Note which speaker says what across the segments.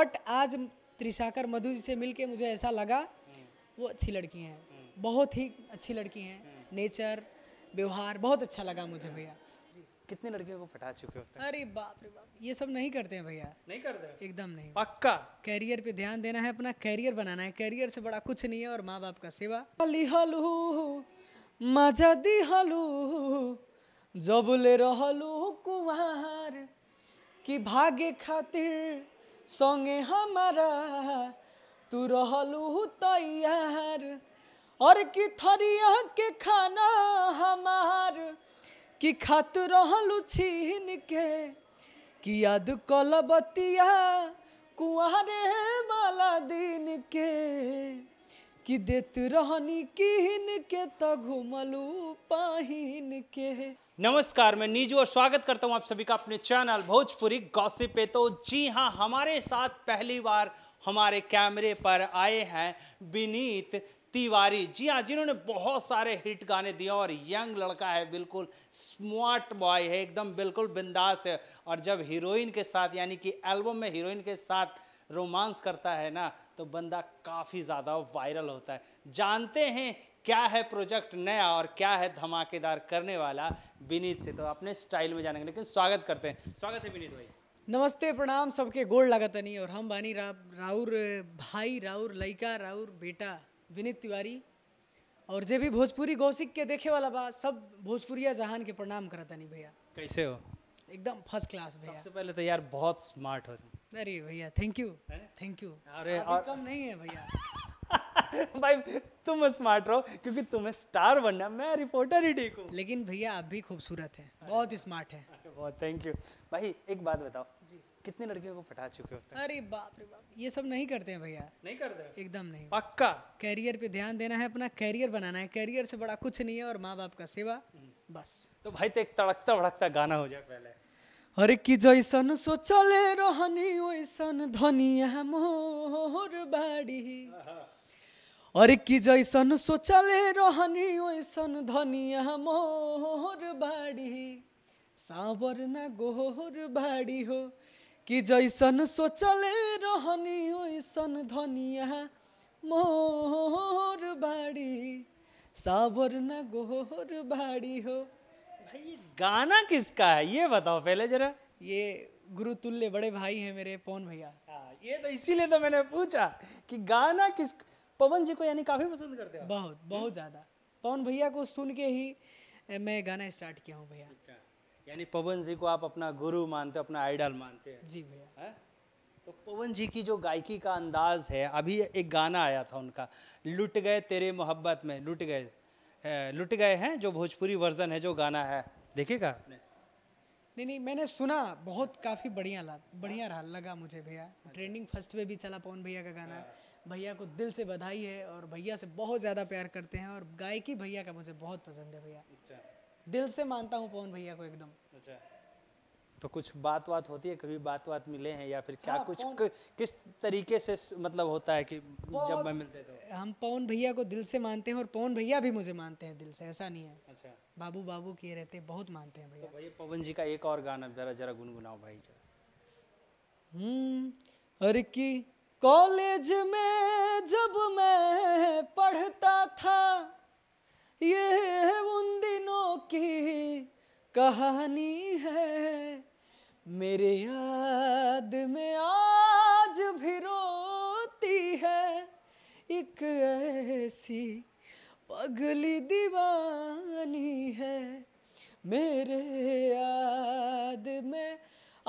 Speaker 1: But आज त्रिशाकर मधु जी से मिल के मुझे ऐसा लगा वो अच्छी लड़की हैं बहुत ही अच्छी लड़की हैं नेचर व्यवहार बहुत अच्छा लगा मुझे भैया कितनी लड़कियों को फटा चुके होते हैं अरे बाप रे बाप ये सब नहीं करते हैं भैया नहीं करते एकदम नहीं पक्का कैरियर पे ध्यान देना है अपना कैरियर बनाना है कैरियर से बड़ा कुछ नहीं है और माँ बाप का सेवा
Speaker 2: मजा दिहलू जबले रहलू कुमार की भाग्य खातिर संगे हमारा तू रहलू तैयार और कि थरिया के खाना हमार कि खात रहलू छीन के कि याद कल बतिया कुआरे वाला दिन के कि देत रहनी किहन के तो पाहिन के
Speaker 3: नमस्कार मैं नीजू और स्वागत करता हूं आप सभी का अपने चैनल भोजपुरी गॉसिप पे तो जी हां हमारे साथ पहली बार हमारे कैमरे पर आए हैं विनीत तिवारी जी हाँ जिन्होंने बहुत सारे हिट गाने दिए और यंग लड़का है बिल्कुल स्मार्ट बॉय है एकदम बिल्कुल बिंदास है और जब हीरोइन के साथ यानी कि एल्बम में हीरोइन के साथ रोमांस करता है ना तो बंदा काफ़ी ज़्यादा वायरल होता है जानते हैं क्या है प्रोजेक्ट नया और क्या है धमाकेदार करने वाला विनीत से तो अपने स्टाइल में जानेंगे लेकिन स्वागत करते हैं स्वागत है विनीत भाई
Speaker 1: नमस्ते प्रणाम सबके गोड़ नहीं और हम बानी रा, राउर भाई राउर लइका राउर बेटा विनीत तिवारी और जे भी भोजपुरी गौसिक के देखे वाला बा सब भोजपुरिया जहान के प्रणाम नहीं भैया कैसे हो एकदम फर्स्ट क्लास भैया सबसे
Speaker 3: पहले तो यार बहुत स्मार्ट हो तुम
Speaker 1: अरे भैया थैंक यू थैंक यू अरे और कम नहीं है भैया
Speaker 3: भाई तुम स्मार्ट रहो क्योंकि तुम्हें स्टार बनना मैं रिपोर्टर ही ठीक हूँ लेकिन भैया आप भी खूबसूरत हैं बहुत स्मार्ट हैं बहुत थैंक यू भाई एक बात बताओ जी कितने लड़कियों को पटा चुके हो
Speaker 1: अरे बाप रे बाप ये सब नहीं करते हैं भैया
Speaker 3: नहीं करते एकदम नहीं पक्का
Speaker 1: कैरियर पे ध्यान देना है अपना कैरियर बनाना है कैरियर से बड़ा कुछ नहीं है और माँ बाप का सेवा
Speaker 3: हम्म। बस तो भाई तो एक तड़कता भड़कता गाना हो जाए पहले
Speaker 2: हर कि जैसन सोचले रहनी ओइसन धनिया मोर बाड़ी हर कि जैसन सोचले रहनी ओइसन धनिया मोर बाड़ी सावर ना गोहर बाड़ी हो कि जैसन सोचले चले रहनी ओइसन धनिया मोर बाड़ी सावर ना गोहर बाड़ी हो ये गाना किसका
Speaker 1: है ये बताओ पहले जरा ये गुरु तुल्य बड़े भाई है मेरे पवन भैया हाँ,
Speaker 3: ये तो इसीलिए तो मैंने पूछा कि गाना किस पवन जी को यानी काफी पसंद करते हो बहुत
Speaker 1: बहुत ज्यादा पवन भैया को सुन के ही मैं गाना स्टार्ट किया हूँ भैया
Speaker 3: अच्छा, यानी पवन जी को आप अपना गुरु मानते हो अपना आइडल मानते हैं जी भैया हाँ? तो पवन जी की जो गायकी का अंदाज है अभी एक गाना आया था उनका लुट गए तेरे मोहब्बत में लुट गए लुट गए हैं जो भोजपुरी वर्जन है जो गाना है देखिएगा आपने
Speaker 1: नहीं नहीं मैंने सुना बहुत काफ़ी बढ़िया ला बढ़िया रहा लगा मुझे भैया ट्रेंडिंग फर्स्ट पे भी चला पवन भैया का गाना भैया को दिल से बधाई है और भैया से बहुत ज़्यादा प्यार करते हैं और गायकी भैया का मुझे बहुत पसंद है भैया अच्छा। दिल से मानता हूँ पवन भैया को एकदम अच्छा
Speaker 3: तो कुछ बात बात होती है कभी बात बात मिले हैं या फिर क्या हाँ, कुछ क, किस तरीके से मतलब होता है कि जब मैं मिलते तो
Speaker 1: हम पवन भैया को दिल से मानते हैं और पवन भैया भी मुझे मानते हैं दिल से ऐसा नहीं है अच्छा बाबू बाबू किए रहते हैं बहुत मानते हैं
Speaker 3: भैया तो पवन जी का एक और गाना जरा जरा गुनगुनाओ भाई जरा
Speaker 2: हम्म, अरे की कॉलेज में जब मैं पढ़ता था ये उन दिनों की कहानी है मेरे याद में आज भी रोती है एक ऐसी पगली दीवानी है मेरे याद में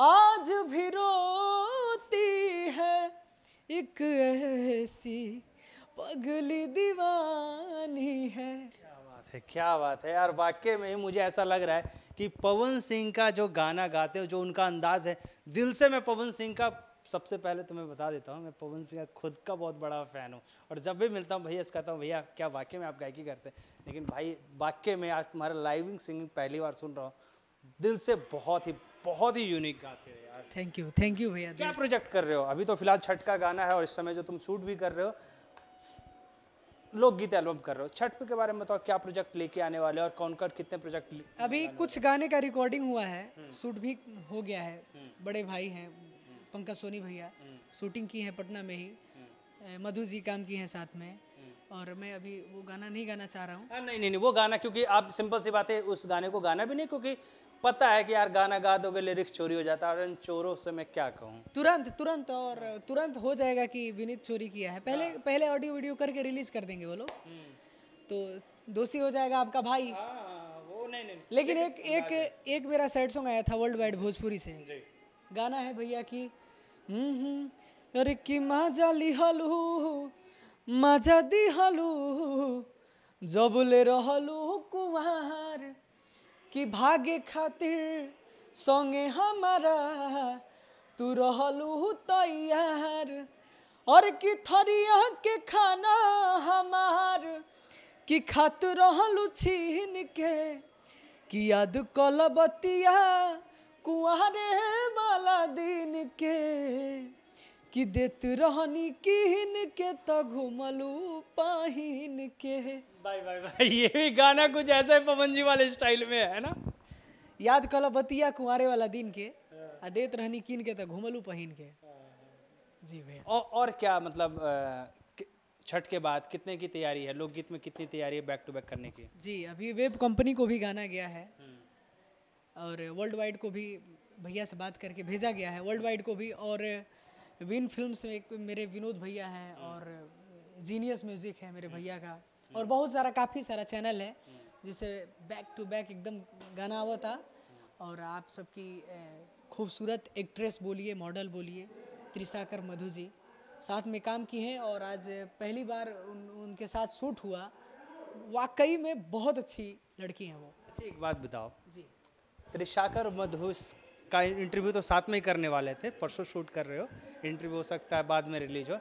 Speaker 2: आज भी रोती है एक ऐसी पगली दीवानी है
Speaker 3: बात है क्या बात है यार वाक्य में ही मुझे ऐसा लग रहा है कि पवन सिंह का जो गाना गाते हो जो उनका अंदाज है दिल से मैं पवन सिंह का सबसे पहले तुम्हें बता देता हूँ मैं पवन सिंह का खुद का बहुत बड़ा फ़ैन हूँ और जब भी मिलता हूँ भैया से कहता हूँ भैया क्या वाक्य में आप गायकी करते हैं लेकिन भाई वाक्य में आज तुम्हारा लाइविंग सिंगिंग पहली बार सुन रहा हूँ दिल से बहुत ही बहुत ही यूनिक
Speaker 1: गाते हो यार
Speaker 3: थैंक यू थैंक यू भैया क्या प्रोजेक्ट कर रहे हो अभी तो फिलहाल छठ का गाना है और इस समय जो तुम शूट भी कर रहे हो लोकगीत एल्बम कर रहे हो छठ के बारे में बताओ क्या प्रोजेक्ट लेके आने वाले और कौन कर कितने प्रोजेक्ट
Speaker 1: अभी कुछ गाने का रिकॉर्डिंग हुआ है हम्म। शूट भी हो गया है हम्म। बड़े भाई हैं पंकज सोनी भैया हम्म। शूटिंग की है पटना में ही मधु जी काम की है साथ में और मैं अभी वो गाना नहीं गाना चाह रहा हूँ
Speaker 3: हाँ, नहीं नहीं नहीं वो गाना क्योंकि आप सिंपल सी बात है उस गाने को गाना भी नहीं क्योंकि पता है कि यार गाना गा दोगे लिरिक्स चोरी हो जाता है और इन चोरों से मैं क्या कहूँ
Speaker 1: तुरंत तुरंत और तुरंत हो जाएगा कि विनीत चोरी किया है पहले हाँ। पहले ऑडियो वीडियो करके रिलीज कर देंगे वो लोग हम्म। तो दोषी हो जाएगा आपका भाई आ, हाँ, हाँ,
Speaker 3: वो नहीं नहीं लेकिन एक एक
Speaker 1: एक मेरा सैड सॉन्ग आया था वर्ल्ड वाइड भोजपुरी से
Speaker 2: गाना है भैया की हम्म, हम्म, अरे की माजा लिहलू माजा दिहलू जबले रहलू कुमार कि भाग्य खातिर संगे हमारा तू रहलू तैयार और कि थरिया के खाना हमार कि खातू रहलू छीन के कि याद कल बतिया कुआरे वाला दिन के कि देत रहनी किहन के त घुमलू पाहिन के
Speaker 3: भाई भाई भाई
Speaker 2: ये भी गाना कुछ ऐसा है पवन जी वाले स्टाइल में है ना याद कल
Speaker 1: बतिया कुंवारे वाला दिन के आ देत रहनी किन के त घुमलू पहिन के
Speaker 3: जी भैया और, और क्या मतलब छठ के बाद कितने की तैयारी है लोकगीत में कितनी तैयारी है बैक टू बैक करने की
Speaker 1: जी अभी वेब कंपनी को भी गाना गया है हम्म। और वर्ल्ड वाइड को भी भैया से बात करके भेजा गया है वर्ल्ड वाइड को भी और विन फिल्म में एक मेरे विनोद भैया हैं हम्म। और जीनियस म्यूज़िक है मेरे हम्म। भैया का हम्म। और बहुत सारा काफ़ी सारा चैनल है जिसे बैक टू बैक एकदम गाना हुआ था और आप सबकी खूबसूरत एक्ट्रेस बोलिए मॉडल बोलिए त्रिशाकर मधु जी साथ में काम किए हैं और आज पहली बार उन, उनके साथ शूट हुआ
Speaker 3: वाकई में बहुत अच्छी लड़की हैं वो अच्छा एक बात बताओ जी त्रिशाकर मधु का इंटरव्यू तो साथ में ही करने वाले थे परसों शूट कर रहे हो इंटरव्यू हो सकता है बाद में रिलीज हो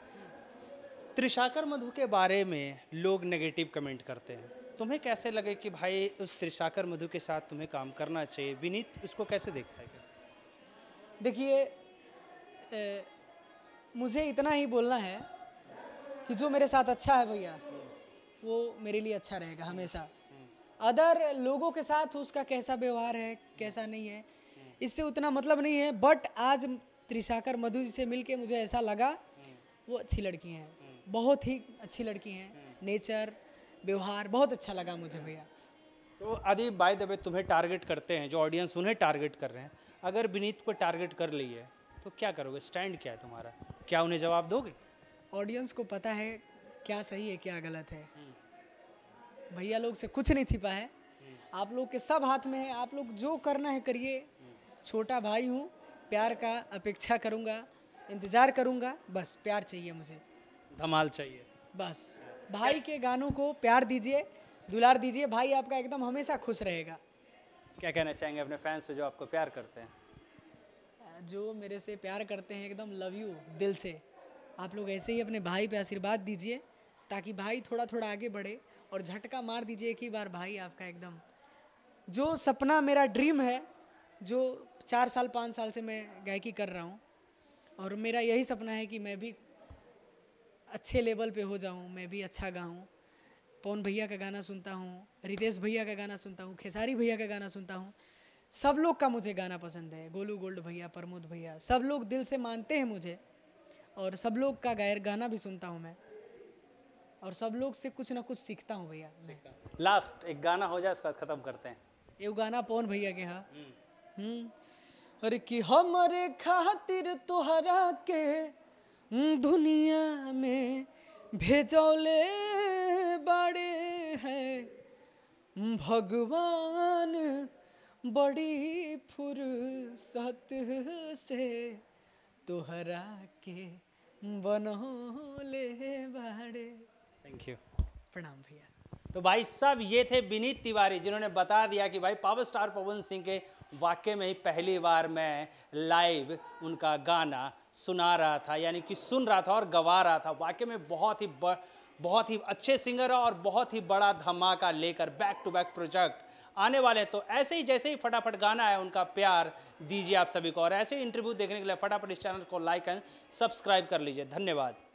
Speaker 3: त्रिशाकर मधु के बारे में लोग नेगेटिव कमेंट करते हैं तुम्हें कैसे लगे कि भाई उस त्रिशाकर मधु के साथ तुम्हें काम करना चाहिए विनीत उसको कैसे देखता है देखिए
Speaker 1: मुझे इतना ही बोलना है कि जो मेरे साथ अच्छा है भैया वो मेरे लिए अच्छा रहेगा हमेशा अदर लोगों के साथ उसका कैसा व्यवहार है कैसा नहीं है इससे उतना मतलब नहीं है बट आज त्रिशाकर मधु जी से मिल के मुझे ऐसा लगा वो अच्छी लड़की हैं बहुत ही अच्छी लड़की हैं नेचर व्यवहार बहुत अच्छा लगा मुझे भैया
Speaker 3: तो आदि बाय दबे तुम्हें टारगेट करते हैं जो ऑडियंस उन्हें टारगेट कर रहे हैं अगर विनीत को टारगेट कर ली है तो क्या करोगे स्टैंड क्या है तुम्हारा क्या उन्हें जवाब दोगे
Speaker 1: ऑडियंस को पता है क्या सही है क्या गलत है भैया लोग से कुछ नहीं छिपा है आप लोग के सब हाथ में है आप लोग जो करना है करिए छोटा भाई हूँ प्यार का अपेक्षा करूंगा इंतज़ार करूँगा बस प्यार चाहिए मुझे
Speaker 3: धमाल चाहिए
Speaker 1: बस भाई के गानों को प्यार दीजिए दुलार दीजिए भाई आपका एकदम हमेशा खुश रहेगा
Speaker 3: क्या कहना चाहेंगे अपने फैंस से जो आपको प्यार करते हैं
Speaker 1: जो मेरे से प्यार करते हैं एकदम लव यू दिल से आप लोग ऐसे ही अपने भाई पे आशीर्वाद दीजिए ताकि भाई थोड़ा थोड़ा आगे बढ़े और झटका मार दीजिए एक ही बार भाई आपका एकदम जो सपना मेरा ड्रीम है जो चार साल पाँच साल से मैं गायकी कर रहा हूँ और मेरा यही सपना है कि मैं भी अच्छे लेवल पे हो जाऊँ मैं भी अच्छा गाऊँ पवन भैया का गाना सुनता हूँ रितेश भैया का गाना सुनता हूँ खेसारी भैया का गाना सुनता हूँ सब लोग का मुझे गाना पसंद है गोलू गोल्ड भैया प्रमोद भैया सब लोग दिल से मानते हैं मुझे और सब लोग का गायर गाना भी सुनता हूँ मैं और सब लोग से कुछ ना कुछ सीखता हूँ भैया
Speaker 3: लास्ट एक गाना हो जाए उसके बाद खत्म करते हैं
Speaker 2: ये गाना पवन भैया के हाँ हम्म। हम्म। अरे कि हमारे खातिर तोहरा के हम्म, दुनिया में भेजौले बड़े हैं हम्म, भगवान बड़ी फुर्सत से तोहरा के बनौले बड़े थैंक यू प्रणाम
Speaker 3: भैया तो भाई साहब ये थे विनीत तिवारी जिन्होंने बता दिया कि भाई पावर स्टार पवन सिंह के वाकई में ही पहली बार मैं लाइव उनका गाना सुना रहा था यानी कि सुन रहा था और गवा रहा था वाकई में बहुत ही बहुत ही अच्छे सिंगर है और बहुत ही बड़ा धमाका लेकर बैक टू बैक प्रोजेक्ट आने वाले हैं तो ऐसे ही जैसे ही फटाफट गाना है उनका प्यार दीजिए आप सभी को और ऐसे ही इंटरव्यू देखने के लिए फटाफट इस चैनल को लाइक एंड सब्सक्राइब कर लीजिए धन्यवाद